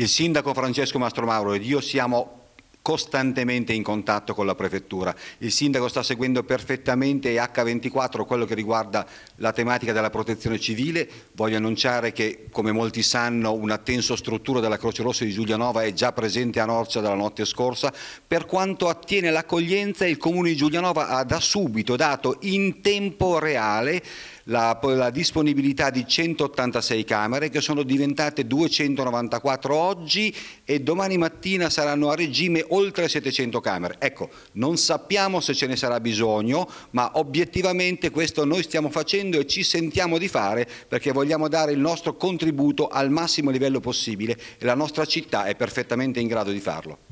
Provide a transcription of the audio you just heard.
Il sindaco Francesco Mastromauro ed io siamo costantemente in contatto con la prefettura. Il sindaco sta seguendo perfettamente H24 quello che riguarda la tematica della protezione civile. Voglio annunciare che, come molti sanno, una tenso struttura della Croce Rossa di Giulianova è già presente a Norcia dalla notte scorsa. Per quanto attiene l'accoglienza, il comune di Giulianova ha da subito dato in tempo reale la, la disponibilità di 186 camere che sono diventate 294 oggi e domani mattina saranno a regime oltre 700 camere. Ecco, non sappiamo se ce ne sarà bisogno, ma obiettivamente questo noi stiamo facendo e ci sentiamo di fare perché vogliamo dare il nostro contributo al massimo livello possibile e la nostra città è perfettamente in grado di farlo.